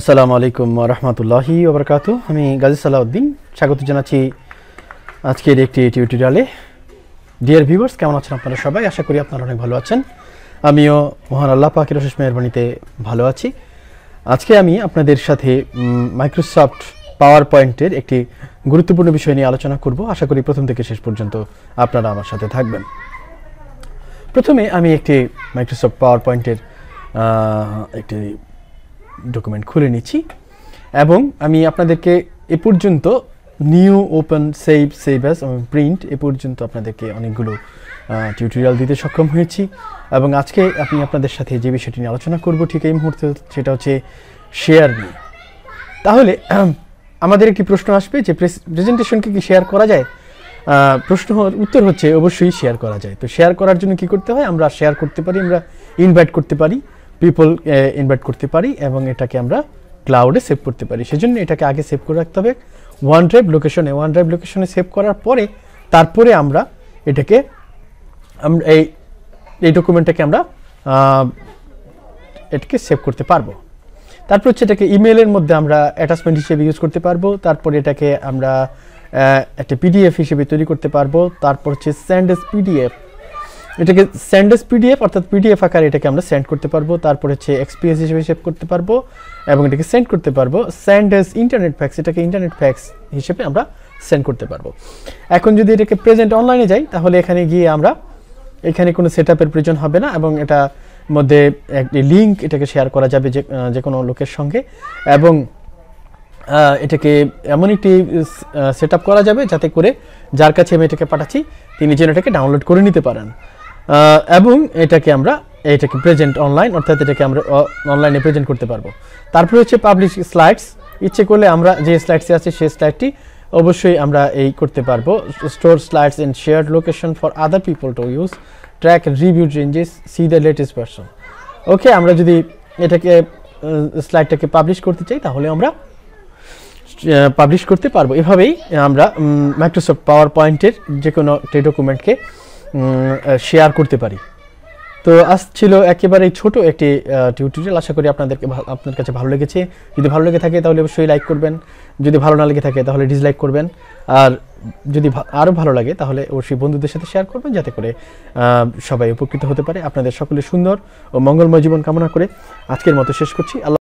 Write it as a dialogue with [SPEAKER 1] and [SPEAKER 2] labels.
[SPEAKER 1] আসসালামু আলাইকুম রহমতুল্লাহি ওবরকাত আমি গাজী সালাউদ্দিন স্বাগত জানাচ্ছি আজকের একটি টিউটোরিয়ালে ডিয়ার ভিউয়ার্স কেমন আছেন আপনারা সবাই আশা করি আপনারা অনেক ভালো আছেন আমিও মহান আল্লাহ পাকির অশেষ মেহরবানিতে ভালো আছি আজকে আমি আপনাদের সাথে মাইক্রোসফট পাওয়ার পয়েন্টের একটি গুরুত্বপূর্ণ বিষয় নিয়ে আলোচনা করব আশা করি প্রথম থেকে শেষ পর্যন্ত আপনারা আমার সাথে থাকবেন প্রথমে আমি একটি মাইক্রোসফট পাওয়ার পয়েন্টের একটি ডকুমেন্ট খুলে নিচ্ছি এবং আমি আপনাদেরকে এ পর্যন্ত new open save save as এবং প্রিন্ট এ পর্যন্ত আপনাদেরকে অনেকগুলো টিউটোরিয়াল দিতে সক্ষম হয়েছি এবং আজকে আমি আপনাদের সাথে যে বিষয়টি নিয়ে আলোচনা করব ঠিক এই মুহূর্তে সেটা হচ্ছে শেয়ার নিয়ে তাহলে আমাদের একটি প্রশ্ন আসবে যে প্রেজেন্টেশনকে কি শেয়ার করা যায় প্রশ্ন উত্তর হচ্ছে অবশ্যই শেয়ার করা যায় তো শেয়ার করার জন্য কি করতে হয় আমরা শেয়ার করতে পারি আমরা ইনভাইট করতে পারি পিপল ইনভাইট uh, করতে পারি এবং এটাকে আমরা ক্লাউডে সেভ করতে পারি সেজন্য এটাকে আগে সেভ করে রাখতে হবে ওয়ান ড্রাইভ লোকেশনে ওয়ান ড্রাইভ লোকেশনে সেভ করার পরে তারপরে আমরা এটাকে আমরা এই এই ডকুমেন্টটাকে আমরা এটাকে সেভ করতে পারবো তারপর হচ্ছে এটাকে ইমেলের মধ্যে আমরা অ্যাটাচমেন্ট হিসেবে ইউজ করতে পারবো তারপর এটাকে আমরা একটা পিডিএফ হিসেবে তৈরি করতে পারবো তারপর হচ্ছে স্যান্ড এস পিডিএফ এটাকে স্যান্ডেস পিডিএফ অর্থাৎ পিডিএফ আকারে এটাকে আমরা সেন্ড করতে পারবো তারপর হচ্ছে এক্সপিএস হিসেবে সেভ করতে পারবো এবং এটাকে সেন্ড করতে পারবো স্যান্ডেস ইন্টারনেট ফ্যাক্স এটাকে ইন্টারনেট ফ্যাক্স হিসেবে আমরা সেন্ড করতে পারবো এখন যদি এটাকে প্রেজেন্ট অনলাইনে যাই তাহলে এখানে গিয়ে আমরা এখানে কোনো সেট প্রয়োজন হবে না এবং এটা মধ্যে একটি লিঙ্ক এটাকে শেয়ার করা যাবে যে যে কোনো লোকের সঙ্গে এবং এটাকে এমন একটি সেট করা যাবে যাতে করে যার কাছে আমি এটাকে পাঠাচ্ছি তিনি যেন এটাকে ডাউনলোড করে নিতে পারেন এবং এটাকে আমরা এটাকে প্রেজেন্ট অনলাইন অর্থাৎ এটাকে আমরা অনলাইনে প্রেজেন্ট করতে পারবো তারপরে হচ্ছে পাবলিশ স্লাইডস ইচ্ছে করলে আমরা যে স্লাইডসে আছে সেই স্লাইডটি অবশ্যই আমরা এই করতে পারবো store slides in share location for other people to use track review changes see the latest person okay আমরা যদি এটাকে স্লাইডটাকে পাবলিশ করতে চাই তাহলে আমরা পাবলিশ করতে পারবো এভাবেই আমরা মাইক্রোসফট পাওয়ার পয়েন্টের যে কোনো একটি ডকুমেন্টকে শেয়ার করতে পারি তো আজ ছিল একেবারেই ছোট একটি টিউটোরিয়াল আশা করি আপনাদেরকে আপনার কাছে ভালো লেগেছে যদি ভালো লেগে থাকে তাহলে অবশ্যই লাইক করবেন যদি ভালো না লেগে থাকে তাহলে ডিসলাইক করবেন আর যদি আরও ভালো লাগে তাহলে অবশ্যই বন্ধুদের সাথে শেয়ার করবেন যাতে করে সবাই উপকৃত হতে পারে আপনাদের সকলে সুন্দর ও মঙ্গলময় জীবন কামনা করে আজকের মতো শেষ করছি আল্লাহ